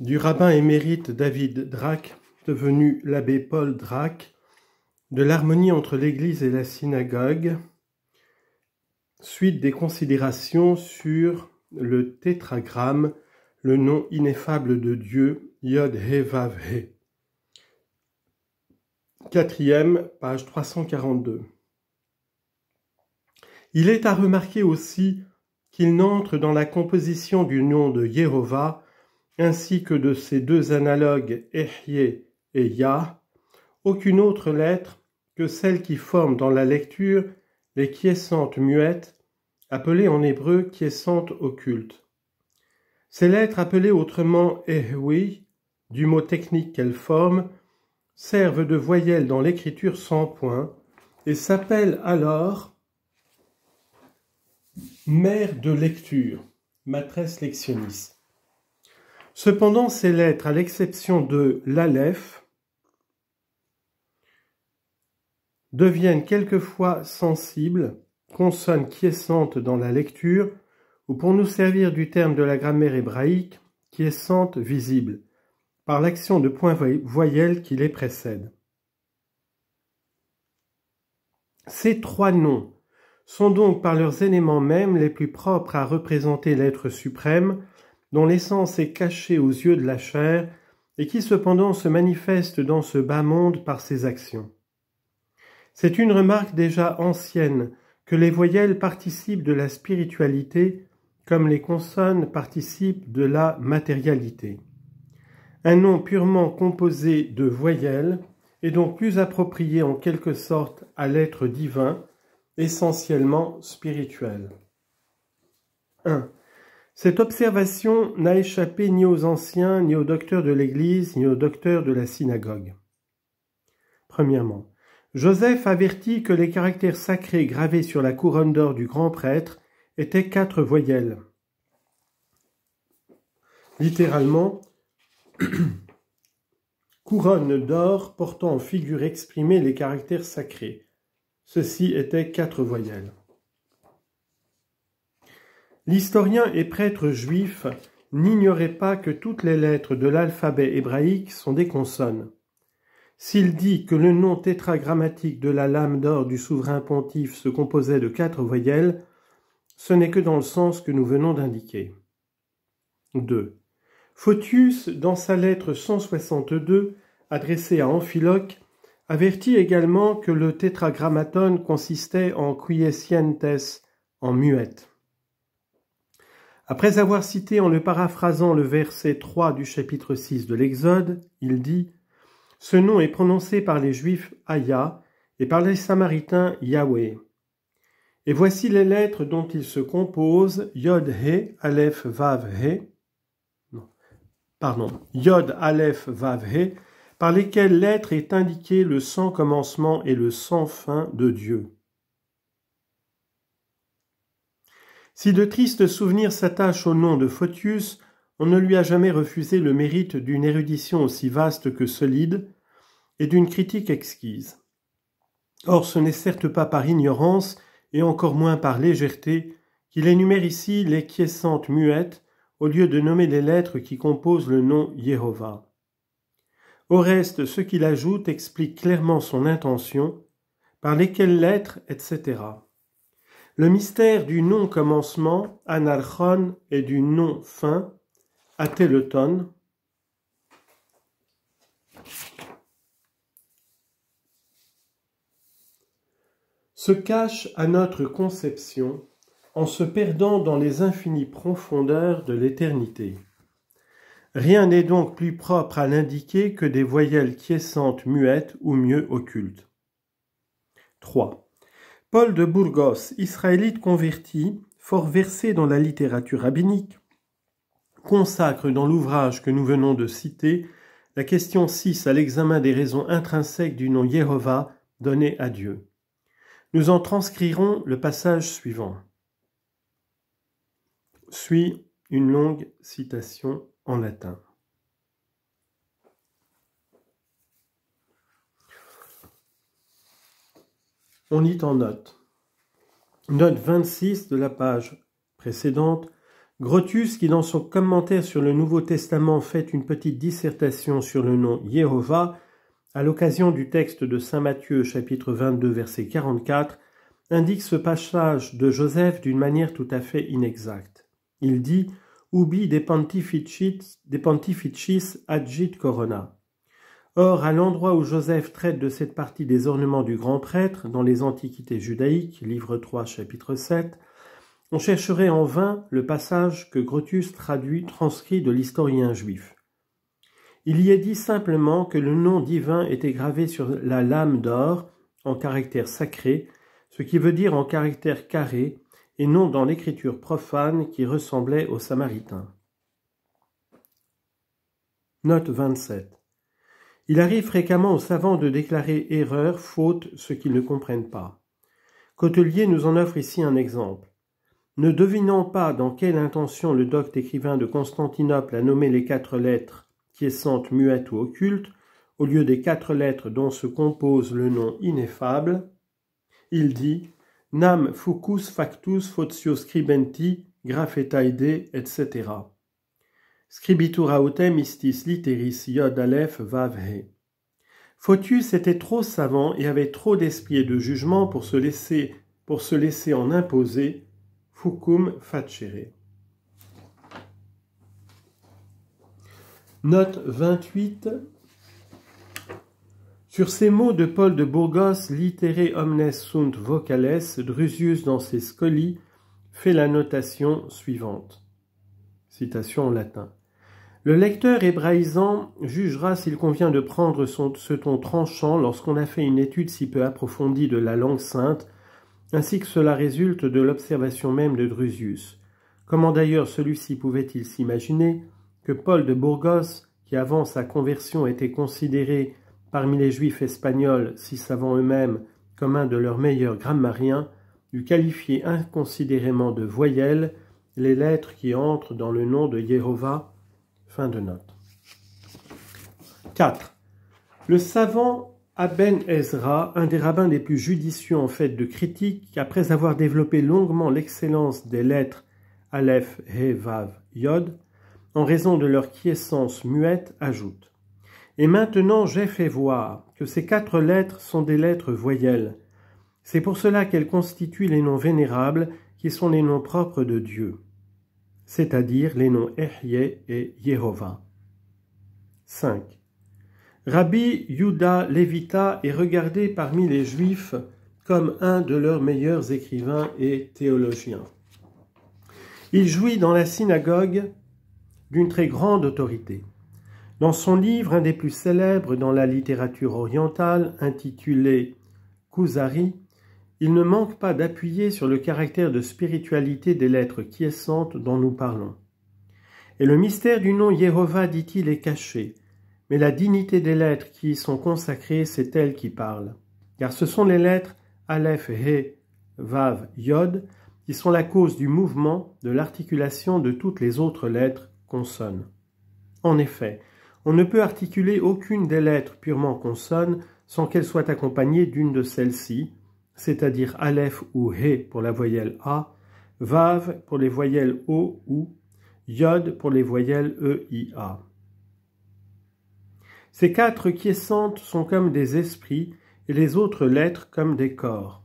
du rabbin émérite David Drac, devenu l'abbé Paul Drac, de l'harmonie entre l'Église et la synagogue, suite des considérations sur le tétragramme, le nom ineffable de Dieu, Yod He Vav He. Quatrième, page 342. Il est à remarquer aussi qu'il n'entre dans la composition du nom de Jéhovah ainsi que de ses deux analogues Ehye et Ya, aucune autre lettre que celle qui forme dans la lecture les quiescentes muettes, appelées en hébreu quiescentes occultes. Ces lettres appelées autrement Ehwi, du mot technique qu'elles forment, servent de voyelles dans l'écriture sans point et s'appellent alors mère de lecture, matresse lectionnis. Cependant, ces lettres, à l'exception de l'Aleph, deviennent quelquefois sensibles, consonnes quiescentes dans la lecture, ou pour nous servir du terme de la grammaire hébraïque, quiescentes visibles, par l'action de points voyelles qui les précèdent. Ces trois noms sont donc par leurs éléments mêmes les plus propres à représenter l'être suprême, dont l'essence est cachée aux yeux de la chair, et qui cependant se manifeste dans ce bas monde par ses actions. C'est une remarque déjà ancienne que les voyelles participent de la spiritualité comme les consonnes participent de la matérialité. Un nom purement composé de voyelles est donc plus approprié en quelque sorte à l'être divin, essentiellement spirituel. 1. Cette observation n'a échappé ni aux anciens, ni aux docteurs de l'Église, ni aux docteurs de la synagogue. Premièrement, Joseph avertit que les caractères sacrés gravés sur la couronne d'or du grand prêtre étaient quatre voyelles. Littéralement, couronne d'or portant en figure exprimée les caractères sacrés. Ceux-ci étaient quatre voyelles. L'historien et prêtre juif n'ignorait pas que toutes les lettres de l'alphabet hébraïque sont des consonnes. S'il dit que le nom tétragrammatique de la lame d'or du souverain pontife se composait de quatre voyelles, ce n'est que dans le sens que nous venons d'indiquer. 2. Photius, dans sa lettre 162, adressée à Amphiloque, avertit également que le tétragrammaton consistait en quiescientes, en muette. Après avoir cité en le paraphrasant le verset 3 du chapitre 6 de l'Exode, il dit Ce nom est prononcé par les Juifs Aya et par les Samaritains Yahweh. Et voici les lettres dont il se compose Yod He Aleph Vav He. pardon, Yod Aleph Vav He, par lesquelles l'être est indiqué le sans commencement et le sans fin de Dieu. Si de tristes souvenirs s'attachent au nom de Photius, on ne lui a jamais refusé le mérite d'une érudition aussi vaste que solide et d'une critique exquise. Or ce n'est certes pas par ignorance et encore moins par légèreté qu'il énumère ici les quiescentes muettes au lieu de nommer les lettres qui composent le nom Jéhovah. Au reste, ce qu'il ajoute explique clairement son intention, par lesquelles lettres, etc. Le mystère du non-commencement, anarchon, et du non-fin, atéleton, se cache à notre conception en se perdant dans les infinies profondeurs de l'éternité. Rien n'est donc plus propre à l'indiquer que des voyelles quiescentes muettes ou mieux occultes. 3. Paul de Burgos, israélite converti, fort versé dans la littérature rabbinique, consacre dans l'ouvrage que nous venons de citer la question 6 à l'examen des raisons intrinsèques du nom Yéhovah donné à Dieu. Nous en transcrirons le passage suivant. Suit une longue citation en latin. On lit en note. Note 26 de la page précédente. Grotius, qui dans son commentaire sur le Nouveau Testament fait une petite dissertation sur le nom Jéhovah, à l'occasion du texte de Saint Matthieu chapitre 22 verset 44, indique ce passage de Joseph d'une manière tout à fait inexacte. Il dit Ubi de pontificis, de pontificis adjit corona. Or, à l'endroit où Joseph traite de cette partie des ornements du grand prêtre, dans les Antiquités judaïques, livre 3, chapitre 7, on chercherait en vain le passage que Grotius traduit, transcrit de l'historien juif. Il y est dit simplement que le nom divin était gravé sur la lame d'or en caractère sacré, ce qui veut dire en caractère carré, et non dans l'écriture profane qui ressemblait aux Samaritains. Note 27. Il arrive fréquemment aux savants de déclarer erreur, faute, ce qu'ils ne comprennent pas. Cotelier nous en offre ici un exemple. Ne devinant pas dans quelle intention le docte écrivain de Constantinople a nommé les quatre lettres qui sont muettes ou occultes, au lieu des quatre lettres dont se compose le nom ineffable, il dit Nam fucus factus fautio scribenti taide » etc. Scribitura autem istis literis iod aleph vav he. Photius était trop savant et avait trop d'esprit et de jugement pour se laisser, pour se laisser en imposer, fucum facere. Note 28 Sur ces mots de Paul de Burgos, litere omnes sunt vocales, Drusius dans ses scolies fait la notation suivante. Citation en latin. Le lecteur hébraïsant jugera s'il convient de prendre ce ton tranchant lorsqu'on a fait une étude si peu approfondie de la langue sainte, ainsi que cela résulte de l'observation même de Drusius. Comment d'ailleurs celui-ci pouvait-il s'imaginer que Paul de Burgos, qui avant sa conversion était considéré parmi les juifs espagnols, si savants eux-mêmes, comme un de leurs meilleurs grammariens, eût qualifié inconsidérément de voyelles les lettres qui entrent dans le nom de Jéhovah Fin de note. 4. Le savant Aben Ezra, un des rabbins les plus judicieux en fait de critique, après avoir développé longuement l'excellence des lettres Aleph, He, Vav, Yod, en raison de leur quiescence muette, ajoute Et maintenant j'ai fait voir que ces quatre lettres sont des lettres voyelles. C'est pour cela qu'elles constituent les noms vénérables qui sont les noms propres de Dieu c'est-à-dire les noms Ehyeh et Yehovah. 5. Rabbi Yuda Levita est regardé parmi les Juifs comme un de leurs meilleurs écrivains et théologiens. Il jouit dans la synagogue d'une très grande autorité. Dans son livre, un des plus célèbres dans la littérature orientale, intitulé Kuzari, il ne manque pas d'appuyer sur le caractère de spiritualité des lettres quiescentes dont nous parlons. Et le mystère du nom Yehovah dit-il, est caché, mais la dignité des lettres qui y sont consacrées, c'est elle qui parle. Car ce sont les lettres Aleph, He, Vav, Yod qui sont la cause du mouvement, de l'articulation de toutes les autres lettres, consonnes. En effet, on ne peut articuler aucune des lettres purement consonnes sans qu'elles soient accompagnées d'une de celles-ci, c'est-à-dire Aleph ou He pour la voyelle A, Vav pour les voyelles O ou Yod pour les voyelles E, I, A. Ces quatre quiescentes sont comme des esprits et les autres lettres comme des corps.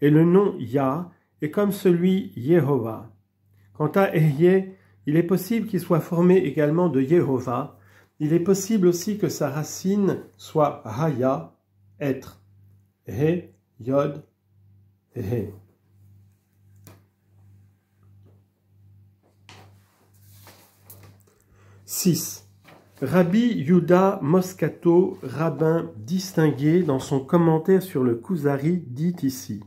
Et le nom Ya est comme celui Yehovah. Quant à Ehye, il est possible qu'il soit formé également de Yehovah. Il est possible aussi que sa racine soit Haya, être. He Yod Rabbi Yuda Moscato, rabbin distingué dans son commentaire sur le Kuzari, dit ici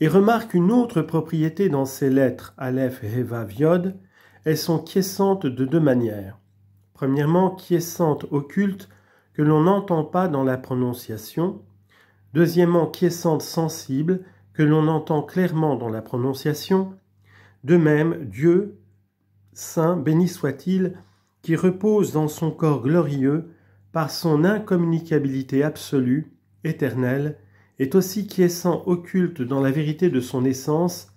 et remarque une autre propriété dans ses lettres Aleph, Heva, Yod, elles sont quiescentes de deux manières. Premièrement, quiescentes occultes que l'on n'entend pas dans la prononciation, deuxièmement quiescente sensible, que l'on entend clairement dans la prononciation, de même Dieu, Saint, béni soit-il, qui repose dans son corps glorieux, par son incommunicabilité absolue, éternelle, est aussi quiescent occulte dans la vérité de son essence,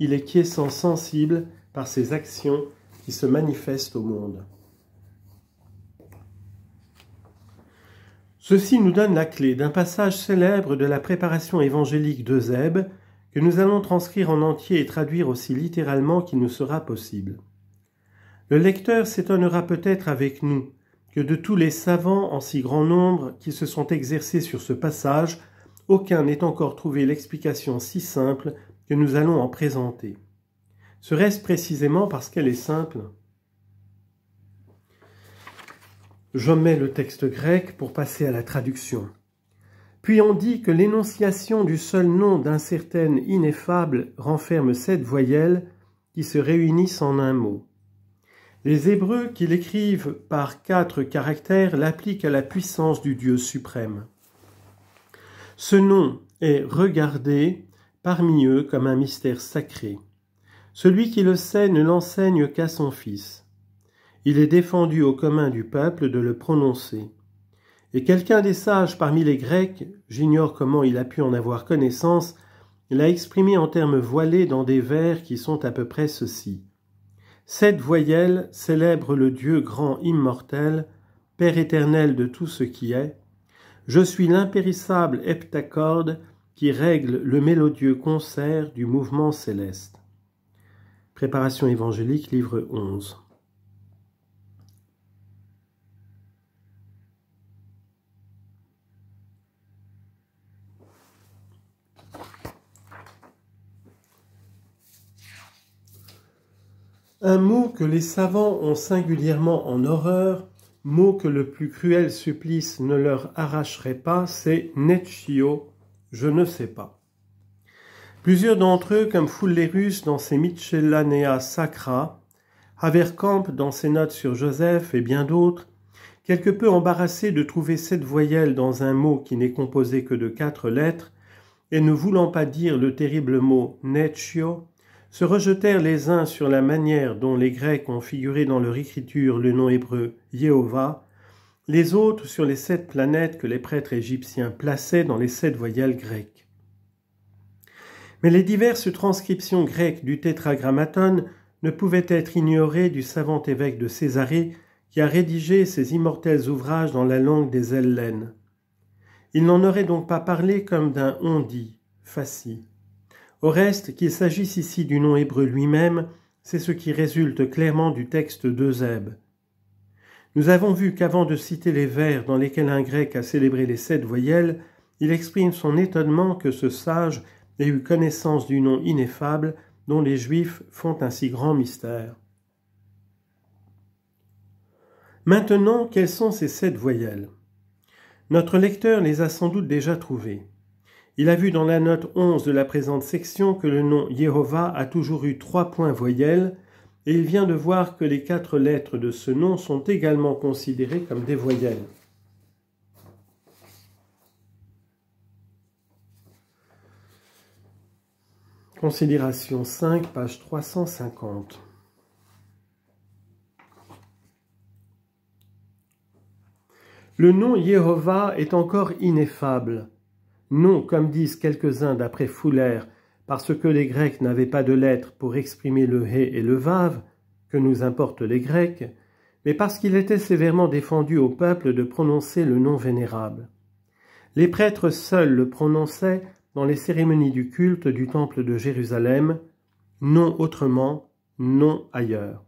il est quiescent sensible par ses actions qui se manifestent au monde. Ceci nous donne la clé d'un passage célèbre de la préparation évangélique d'Eusèbe que nous allons transcrire en entier et traduire aussi littéralement qu'il nous sera possible. Le lecteur s'étonnera peut-être avec nous que de tous les savants en si grand nombre qui se sont exercés sur ce passage, aucun n'ait encore trouvé l'explication si simple que nous allons en présenter. Serait-ce précisément parce qu'elle est simple mets le texte grec pour passer à la traduction. Puis on dit que l'énonciation du seul nom d'un certain ineffable renferme sept voyelles qui se réunissent en un mot. Les Hébreux qui l'écrivent par quatre caractères l'appliquent à la puissance du Dieu suprême. Ce nom est regardé parmi eux comme un mystère sacré. Celui qui le sait ne l'enseigne qu'à son Fils il est défendu au commun du peuple de le prononcer. Et quelqu'un des sages parmi les Grecs, j'ignore comment il a pu en avoir connaissance, l'a exprimé en termes voilés dans des vers qui sont à peu près ceci. « Cette voyelle célèbre le Dieu grand immortel, Père éternel de tout ce qui est. Je suis l'impérissable heptacorde qui règle le mélodieux concert du mouvement céleste. Préparation évangélique, livre 11. Un mot que les savants ont singulièrement en horreur, mot que le plus cruel supplice ne leur arracherait pas, c'est Netchio, je ne sais pas. Plusieurs d'entre eux, comme Fullerus dans ses Michellanea Sacra, Haverkamp dans ses notes sur Joseph et bien d'autres, quelque peu embarrassés de trouver cette voyelle dans un mot qui n'est composé que de quatre lettres, et ne voulant pas dire le terrible mot Netchio, se rejetèrent les uns sur la manière dont les Grecs ont figuré dans leur écriture le nom hébreu Jéhovah, les autres sur les sept planètes que les prêtres égyptiens plaçaient dans les sept voyelles grecques. Mais les diverses transcriptions grecques du tétragrammaton ne pouvaient être ignorées du savant évêque de Césarée qui a rédigé ses immortels ouvrages dans la langue des Hellènes. Il n'en aurait donc pas parlé comme d'un on-dit, au reste, qu'il s'agisse ici du nom hébreu lui-même, c'est ce qui résulte clairement du texte d'Eusèbe. Nous avons vu qu'avant de citer les vers dans lesquels un grec a célébré les sept voyelles, il exprime son étonnement que ce sage ait eu connaissance du nom ineffable dont les Juifs font un si grand mystère. Maintenant, quelles sont ces sept voyelles Notre lecteur les a sans doute déjà trouvées. Il a vu dans la note 11 de la présente section que le nom Jéhovah a toujours eu trois points voyelles, et il vient de voir que les quatre lettres de ce nom sont également considérées comme des voyelles. Considération 5, page 350. Le nom Yéhovah » est encore ineffable non, comme disent quelques-uns d'après Foulaire, parce que les Grecs n'avaient pas de lettres pour exprimer le hé et le vave, que nous importent les Grecs, mais parce qu'il était sévèrement défendu au peuple de prononcer le nom vénérable. Les prêtres seuls le prononçaient dans les cérémonies du culte du temple de Jérusalem, non autrement, non ailleurs.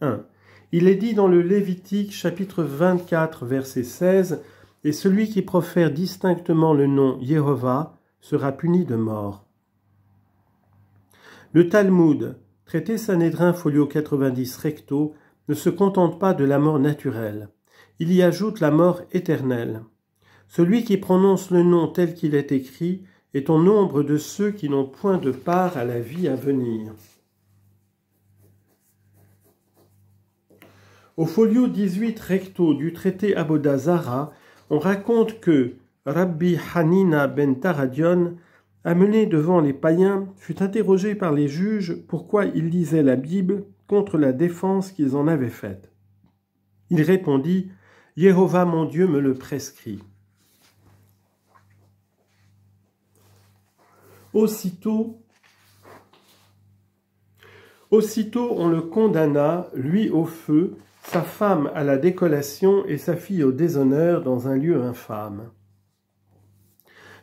1. Il est dit dans le Lévitique chapitre 24 verset 16 et celui qui profère distinctement le nom Yéhovah » sera puni de mort. Le Talmud, traité Sanédrin folio 90 recto, ne se contente pas de la mort naturelle. Il y ajoute la mort éternelle. Celui qui prononce le nom tel qu'il est écrit est au nombre de ceux qui n'ont point de part à la vie à venir. Au folio 18 recto du traité Abodazara, on raconte que Rabbi Hanina ben Taradion, amené devant les païens, fut interrogé par les juges pourquoi il lisait la Bible contre la défense qu'ils en avaient faite. Il répondit Jéhovah mon Dieu me le prescrit. Aussitôt, aussitôt on le condamna, lui au feu, sa femme à la décollation et sa fille au déshonneur dans un lieu infâme.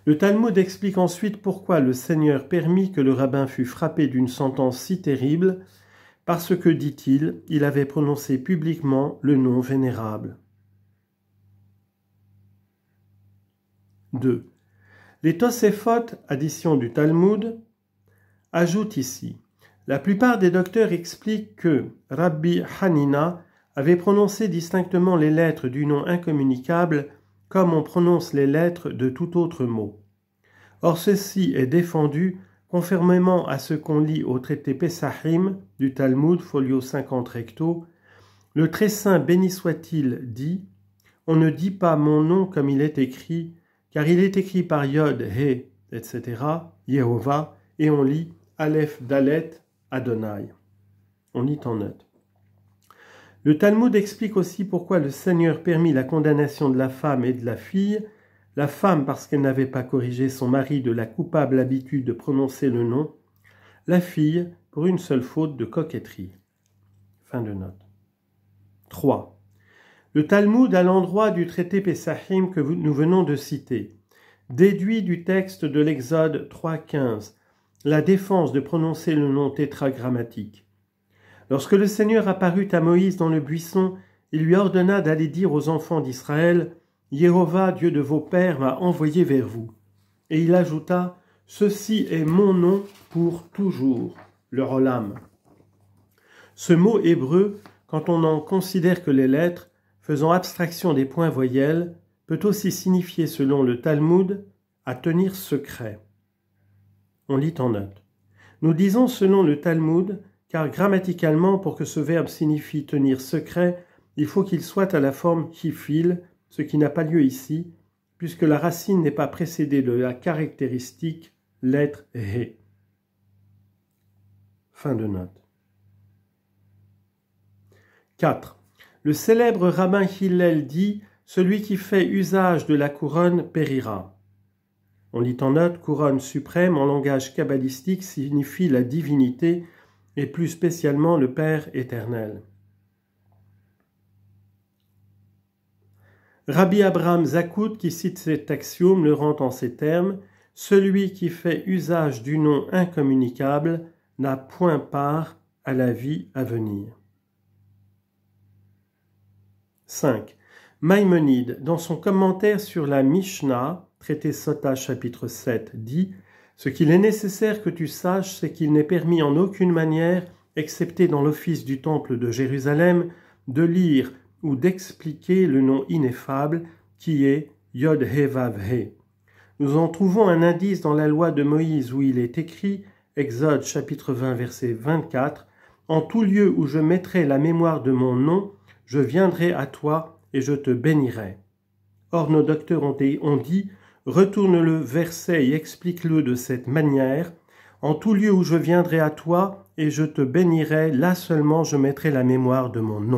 Le Talmud explique ensuite pourquoi le Seigneur permit que le rabbin fût frappé d'une sentence si terrible, parce que, dit-il, il avait prononcé publiquement le nom vénérable. 2. Les toséphotes, addition du Talmud, ajoutent ici la plupart des docteurs expliquent que Rabbi Hanina avait prononcé distinctement les lettres du nom incommunicable comme on prononce les lettres de tout autre mot. Or ceci est défendu conformément à ce qu'on lit au traité Pesachim du Talmud, folio 50 recto. Le très saint béni soit-il dit On ne dit pas mon nom comme il est écrit, car il est écrit par Yod, He, etc., Yehovah, et on lit Aleph, Dalet, Adonai. On lit en note. Le Talmud explique aussi pourquoi le Seigneur permit la condamnation de la femme et de la fille, la femme parce qu'elle n'avait pas corrigé son mari de la coupable habitude de prononcer le nom, la fille pour une seule faute de coquetterie. Fin de note. 3. Le Talmud, à l'endroit du traité Pessahim que nous venons de citer, déduit du texte de l'Exode 3.15 la défense de prononcer le nom tétragrammatique. Lorsque le Seigneur apparut à Moïse dans le buisson, il lui ordonna d'aller dire aux enfants d'Israël Jéhovah, Dieu de vos pères, m'a envoyé vers vous. Et il ajouta Ceci est mon nom pour toujours, Le rolam. Ce mot hébreu, quand on en considère que les lettres, faisant abstraction des points voyelles, peut aussi signifier, selon le Talmud, à tenir secret. On lit en note. Nous disons, selon le Talmud, car grammaticalement, pour que ce verbe signifie tenir secret, il faut qu'il soit à la forme hifil, ce qui n'a pas lieu ici, puisque la racine n'est pas précédée de la caractéristique lettre hé ». Fin de note. 4. Le célèbre rabbin Hillel dit Celui qui fait usage de la couronne périra. On lit en note couronne suprême en langage kabbalistique signifie la divinité et plus spécialement le Père éternel. Rabbi Abraham Zakout, qui cite cet axiome, le rend en ces termes Celui qui fait usage du nom incommunicable n'a point part à la vie à venir. 5. Maïmonide, dans son commentaire sur la Mishnah, traité Sota chapitre 7, dit ce qu'il est nécessaire que tu saches, c'est qu'il n'est permis en aucune manière, excepté dans l'office du Temple de Jérusalem, de lire ou d'expliquer le nom ineffable qui est Yod He He. Nous en trouvons un indice dans la loi de Moïse où il est écrit, Exode chapitre 20 verset 24, En tout lieu où je mettrai la mémoire de mon nom, je viendrai à toi et je te bénirai. Or nos docteurs ont dit, Retourne-le verset et explique-le de cette manière. En tout lieu où je viendrai à toi, et je te bénirai, là seulement je mettrai la mémoire de mon nom.